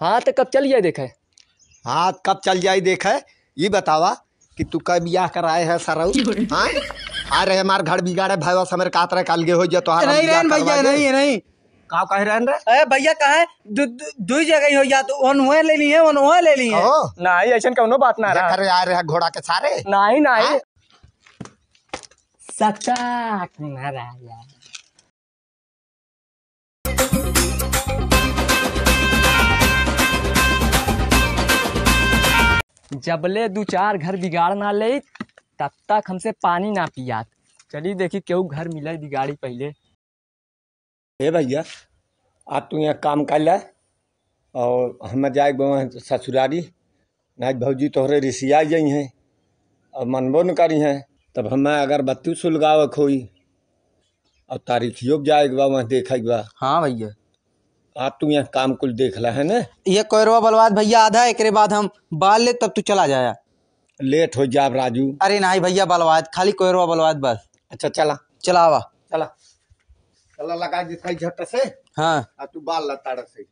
हाँ तो कब चल जाए देखे हाँ कब चल जाए देखे ये बतावा कि तू कब ब्याह कर आए है सर हाँ आ रहे हमार घर बिगाड़े भाई बस हमारे कातरे काल के हो जा तो नहीं रहन भैया नहीं नहीं का कह रहन रे अरे भैया कहे दू जगह हो जा तो ओन हुए ले है ओन हुए ले लिए नहीं ऐसा कोनो बात ना रहा अरे आ रहे घोड़ा के सारे नहीं नहीं हाँ? सच्चा महाराजा जबले दो चार घर बिगाड़ ना ले तब तक हमसे पानी ना पियात चलिए देखिए क्यों घर मिले बिगाड़ी पहले हे भैया आप तो यहाँ काम कर ले और हम जाए ससुरारी ना तो भौजी तोहरे ऋषिया जाइ हैं और मनबो न करी हैं तब हमें अगर बत्ती सुलगा खोई और तारीखियों जाएगा वहाँ देखेगा हाँ भैया आप तू यहाँ काम कुल देख ला है ना ये कोयरवा बलवाद भैया आधा एक बाद हम बाल ले तब तू चला जाया लेट हो जाब राजू अरे नहीं भैया बलवाद खाली कोयरवा बलवाद बस अच्छा चला चलावा चला चला लगा जिसका झट से हाँ तू बाल लताड़ से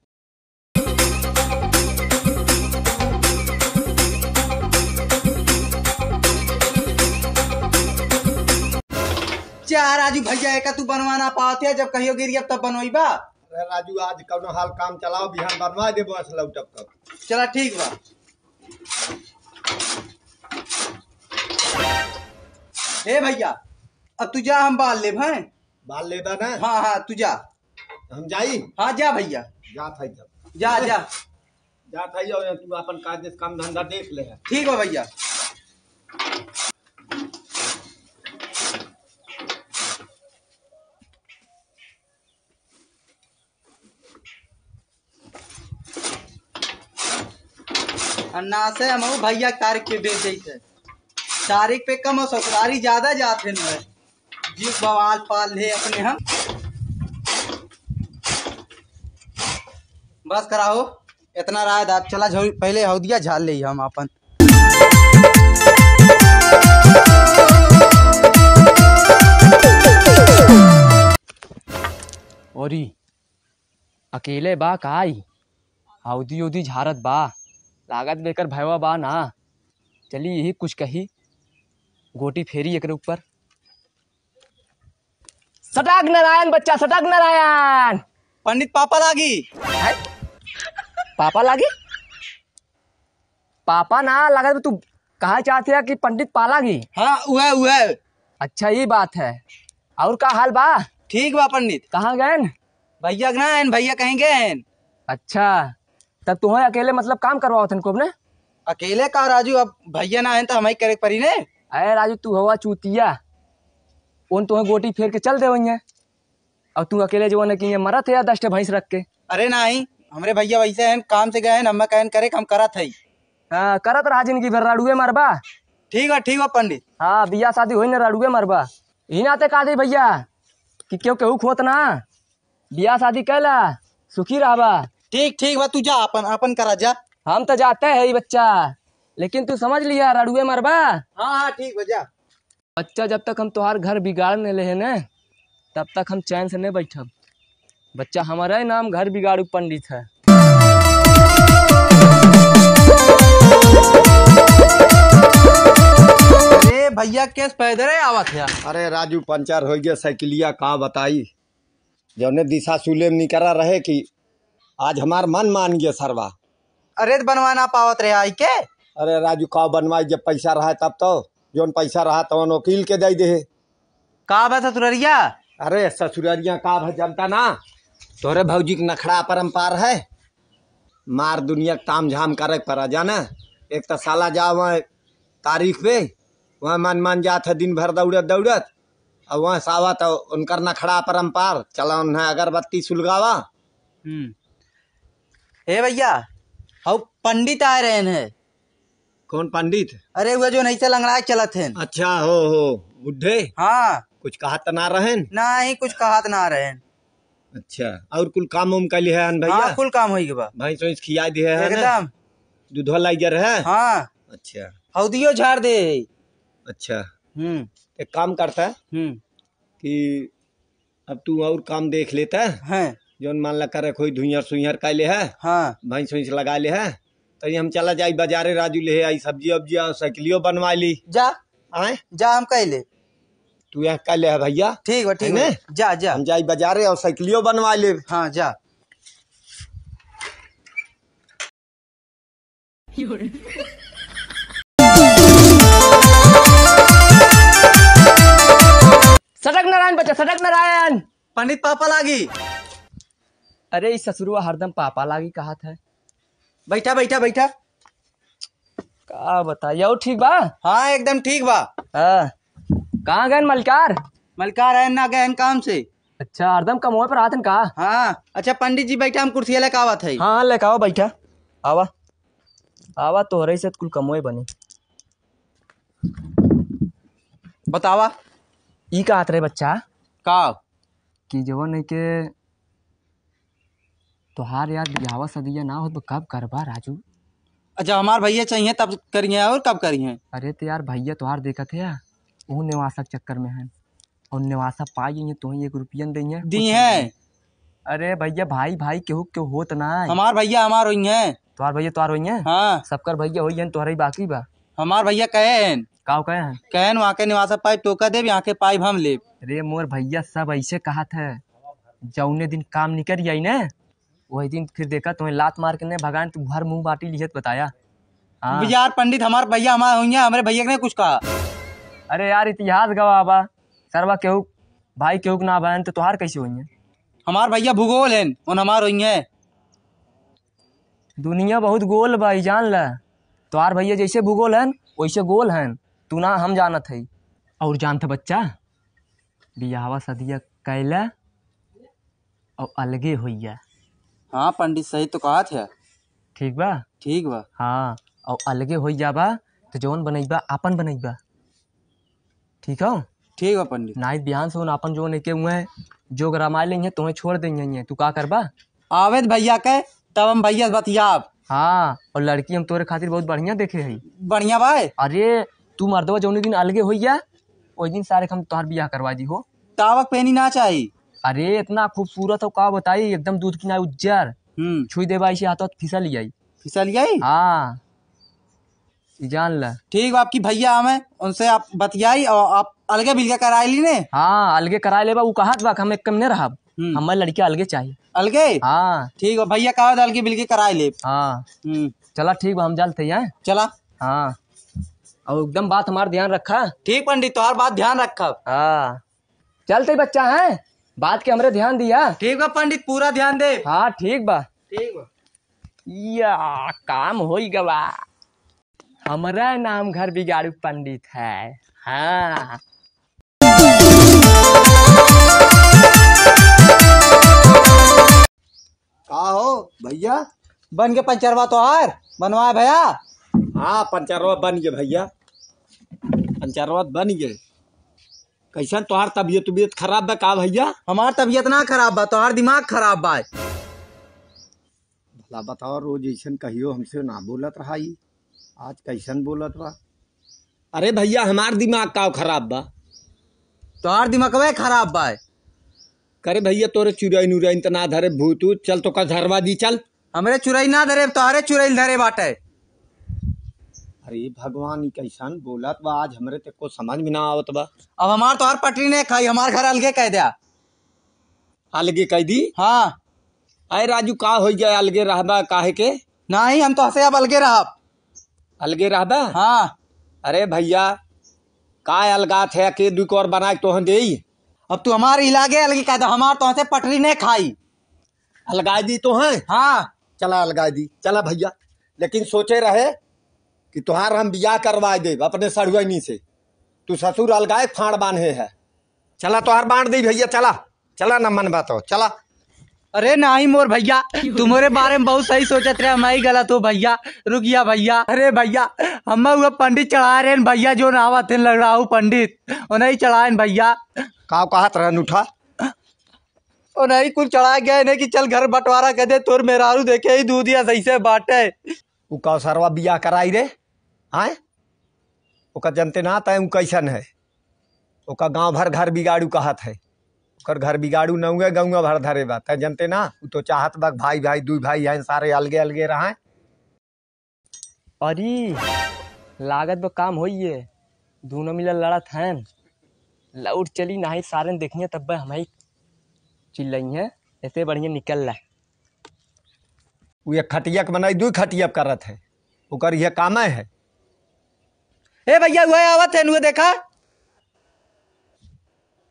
चार राजू भैया एक तू बनवाना पाते जब कहियो गिरी अब तब बनोई बा राजू आज कौन हाल काम चलाओ बिहान बनवा दे बस लौटब तक चला ठीक बा ए भैया अब तू जा हम बाल ले भाई बाल ले ना हाँ हाँ तू जा हम जाई हाँ जा भैया जा था जा जा जा जा था तू अपन काज काम धंधा देख ले ठीक है भैया अन्ना से हम भैया कार के बेच तारीख पे कम हो ससुरारी ज्यादा जाते न जी बवाल पाल ले अपने हम बस कराओ इतना राय दाद चला पहले हौदिया झाल ले हम अपन औरी अकेले बा का आई हाउदी उदी झारत बा लागत देकर भयवा बा ना चली यही कुछ कही गोटी फेरी एक ऊपर सटाक नारायण बच्चा सटाक नारायण पंडित पापा लागी है? पापा लागी पापा ना लागत तू कहा चाहते है कि पंडित पालागी हाँ वह वह अच्छा ये बात है और का हाल बा ठीक बा पंडित कहाँ गए भैया गए भैया कहीं गए अच्छा तब तुम्हें अकेले मतलब काम करवाओ थे को अपने अकेले कहा राजू अब भैया ना है तो हम करे परी ने अरे राजू तू हवा चूतिया उन तुम्हें गोटी फेर के चल दे वही और तू अकेले जो ने कि मरा थे या दस भैंस रख के अरे ना ही हमारे भैया वैसे हैं काम से गए हैं कहन करे हम करा थे हाँ करत तो रहा जिंदगी भर राडुए मरबा ठीक है ठीक है पंडित हाँ बिया शादी हुई ना राडुए मरबा इन आते कहा भैया कि क्यों केहू खोत ना बिया शादी कैला सुखी रहबा ठीक ठीक बा तू जा अपन अपन करा जा हम तो जाते है बच्चा लेकिन तू समझ लिया रड़ुए मरबा हाँ हाँ ठीक बजा बच्चा जब तक हम तुहार घर बिगाड़ नहीं ले न तब तक हम चैन से नहीं बैठब बच्चा हमारा ही नाम घर बिगाड़ू पंडित है भैया केस पैदल है आवत है अरे राजू पंचर हो गया साइकिलिया का बताई जो दिशा सुलेम निकरा रहे कि आज हमार मन मान गया सरवा अरे तो बनवाना पावत रहे आई के अरे राजू का बनवाई जब पैसा रहा तब तो जोन पैसा रहा तो वकील के दे दे का बा ससुरिया अरे ससुरिया का भा जमता ना तोरे भौजी के नखड़ा परम्पार है मार दुनिया के ताम झाम करे पड़ा जाना एक तो साला जा वहाँ तारीख पे वहाँ मन मान जात है दिन भर दौड़त दौड़त और वहाँ सावा तो उनकर नखड़ा परम्पार चला उन्हें अगरबत्ती सुलगावा हम्म। हे भैया हाउ पंडित आ रहे हैं कौन पंडित अरे वो जो नहीं से लंगड़ा चला थे अच्छा हो हो बुढ़े हाँ कुछ कहा ना रहे नहीं कुछ कहा ना रहे अच्छा और कुल काम उम कैली है भैया हाँ, कुल काम होई बा भाई सोच खिया दे है एकदम दूधवा लाई जा रहे है हाँ अच्छा हौदियो झाड़ दे अच्छा हम्म एक काम करता है हम्म कि अब तू और काम देख लेता है, हाँ। जौन मान ला कर कोई धुईर सुइयर का ले है हाँ भैंस वैंस लगा ले है तो हम चला जाई बाजारे राजू ले आई सब्जी वब्जी और साइकिलियो बनवा ली जा आए जा हम कैले तू यहाँ कैले है भैया ठीक है ठीक है जा जा हम जाई बाजारे और साइकिलियो बनवा ले हाँ जा सड़क नारायण बच्चा सड़क नारायण पंडित पापा लागी अरे इस ससुरवा हरदम पापा लागी कहा था बैठा बैठा बैठा का बताइए और ठीक बा हाँ एकदम ठीक बा हाँ कहाँ गए मलकार मलकार है ना गए काम से अच्छा हरदम कम पर आते का हाँ अच्छा पंडित जी बैठा हम कुर्सी लेके आवा थे हाँ लेके आओ बैठा आवा आवा तो रही से कुल कमोए बने बतावा ई कहत रहे बच्चा का कि जो नहीं के तोहार यार बिहावा सदिया ना हो तो कब करबा राजू अच्छा हमार भैया चाहिए तब करिए और कब करिए अरे तो यार भैया तोहार देखत है वो निवासा चक्कर में है और निवासा पाई है तुम एक रुपयन दी है दी है अरे भैया भाई भाई क्यों क्यों हो तो ना हमार भैया हमार हुई है तोहार भैया तोहार हुई है हाँ सबकर भैया हुई है तोहर बाकी बा हमार भैया कहे हैं का कहे हैं कहन वहाँ के निवासा पाई टोका दे यहाँ के पाई हम ले अरे मोर भैया सब ऐसे कहा था जौने दिन काम निकल जाई ना वही दिन फिर देखा तुम्हें लात मार के भगान तू घर मुंह बाटी लिहत तो बताया हाँ। यार पंडित हमारे भैया हमारे हमारे भैया ने कुछ कहा अरे यार इतिहास गवा बा सरवा केहू भाई केहू ना बहन तो तुहार कैसे हुई है हमारे भैया भूगोल है उन हमार हुई है दुनिया बहुत गोल भाई जान ल तुहार भैया जैसे भूगोल है वैसे गोल है तू ना हम जानत है और जानते बच्चा बियाहवा सदिया कैला और अलगे है हाँ पंडित सही तो कहा थे ठीक बा ठीक बा हाँ और अलगे हो जाबा तो जोन बनेबा आपन बनेबा ठीक हो ठीक बा पंडित नाइट बिहान से आपन नहीं के हुए जो गरमा लेंगे तुम्हें तो छोड़ देंगे तू का करबा आवेद तो भैया के तब हम भैया बतियाब हाँ और लड़की हम तोरे खातिर बहुत बढ़िया देखे है बढ़िया भाई अरे तू मर्दवा जो दिन अलगे हो गया वही दिन सारे हम तुहार ब्याह करवा दी हो तावक पहनी ना चाहिए अरे इतना खूबसूरत हो का बताई एकदम दूध की ना उज्जर हम्म। छुई दे भाई से हाथों फिसल गई फिसल गई हाँ जान ला ठीक आपकी भैया हमें उनसे आप बतियाई और आप अलगे बिलगे कराए ली ने हाँ अलगे कराए ले बाबू कहा हम एक कम नहीं रहा हम्म। हमारे लड़के अलगे चाहिए अलगे हाँ ठीक है भैया कहा अलगे बिलगे कराए ले हाँ हम्म। चला ठीक हम जालते हैं चला हाँ और एकदम बात हमारा ध्यान रखा ठीक पंडित तुम्हार बात ध्यान रखा हाँ चलते बच्चा है बात के हमरे ध्यान दिया ठीक बा पंडित पूरा ध्यान दे हाँ ठीक बा ठीक बा या काम हो गवा हमारा नाम घर बिगाड़ू पंडित है हाँ का हो भैया बन के पंचरवा तो और बनवा भैया हाँ पंचरवा बन गए भैया पंचरवा बन गए कैसन तोहार तबियत उबियत खराब बा का भैया हमार तबियत ना खराब बा तोहार दिमाग खराब बा भला बताओ रोज ऐसा कहियो हमसे ना बोलत रहा आज कैसन बोलत बा अरे भैया हमार दिमाग का खराब बा दिमाग वे खराब बा करे भैया तोरे चुराई उराइन तो ना धरे भूत चल तो का धरवा दी चल हमारे चुराई ना धरे तोहरे चुराइल धरे बाटे अरे भगवान कैसन बोलत बा आज हमारे तक को समझ में ना आवत बा अब हमार तोहार पटरी ने खाई हमार घर अलगे कह दिया अलगे कह दी हाँ अरे राजू का हो जाए अलगे रहबा काहे के नहीं हम तो हसे अब अलगे रह अलगे रहबा हाँ अरे भैया का अलगा थे के दू और बनाए तो दे अब तू हमारे इलाके अलगे कह दो हमार तो हसे पटरी ने खाई अलगा दी तो है हाँ चला अलगा दी चला भैया लेकिन सोचे रहे कि तुहार हम बियाह करवा दे अपने सड़ुअनी से तू ससुर अलगाए फाड़ बांधे है चला तुहार बांट दी भैया चला चला ना मन बात हो चला अरे नहीं मोर भैया तुम्हारे बारे में बहुत सही सोचत रहे हमारी गलत हो भैया रुकिया भैया अरे भैया हम हुआ पंडित चढ़ा रहे भैया जो नहावा थे लग रहा हूँ पंडित उन्हें चढ़ाए भैया कहा कहा तरह उठा और नहीं कुछ चढ़ा गया नहीं कि चल घर बंटवारा कर दे तुर मेरा देखे ही दूध या सही से बांटे उ सरवा बिया कराई रे आएँ ओका जनतेनाथ है कैसन है ओका गाँव भर घर बिगाड़ू कहत है ओकर घर बिगाड़ू नउवे गाँव भर धरे बात है जनते ना वो तो चाहत बा भाई भाई दुई भाई हैं सारे अलगे अलगे रहें अरे लागत पर काम हो दोनों मिला लड़त हैं लौट चली ना ही सारे देखिए तब हम चिल्लाई हैं ऐसे बढ़िया निकल रहा वो एक के बनाई दू खटिया करत है ओकर यह काम है ए भैया वह आवा थे नुए देखा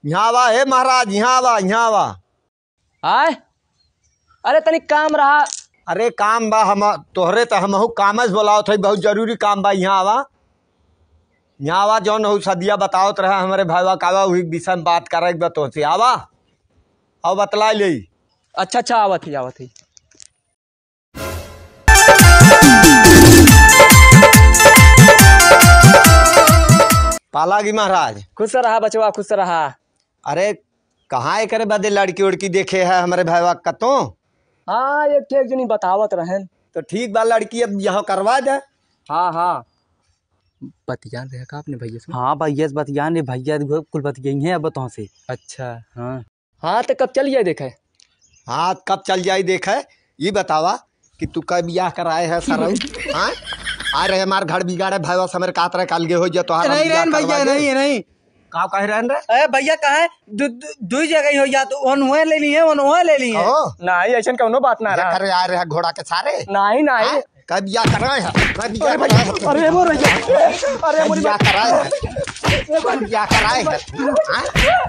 यहाँ वा हे महाराज यहाँ वा यहाँ वा आए अरे तनिक काम रहा अरे काम बा हम तोहरे तो हमहू कामस बोलाओ थे बहुत जरूरी काम बा यहाँ आवा यहाँ आवा जौन हो सदिया बताओ तो रहे हमारे भाईवा कावा वही विषय में बात करे बा तो आवा आओ बतला ले अच्छा अच्छा आवा थी आवा थी पाला पालागी महाराज खुश रहा बचवा खुश रहा अरे कहाँ एक बदे लड़की उड़की देखे है हमारे भाईवा कतो हाँ एक ठेक जनी बतावत रहे तो ठीक बा लड़की अब यहाँ करवा दे हाँ हाँ बतियान रहे का आपने भैया से हाँ भैया से बतियान रे भैया कुल बतियाई है अब तो से अच्छा हाँ हाँ तो कब चल जाए देखे हाँ कब चल जाए देखे ये बतावा कि तू कब ब्याह कराए है सर हाँ आ रहे हमार घर बिगाड़े भाई समय कात रहे काल गे हो जा तो हाँ नहीं रहन भैया नहीं है नहीं कहाँ कहीं रहन रहे अरे भैया कहाँ है दु, दु, दु जगह हो जा तो वन हुए ले लिए वन हुए ले लिए नहीं ऐसा कोनो बात ना रहा अरे आ रहे घोड़ा के सारे नहीं नहीं हाँ? कब या कर रहा है कब या कर रहा है अरे वो रहा अरे मुझे या कर है या कर रहा है हाँ?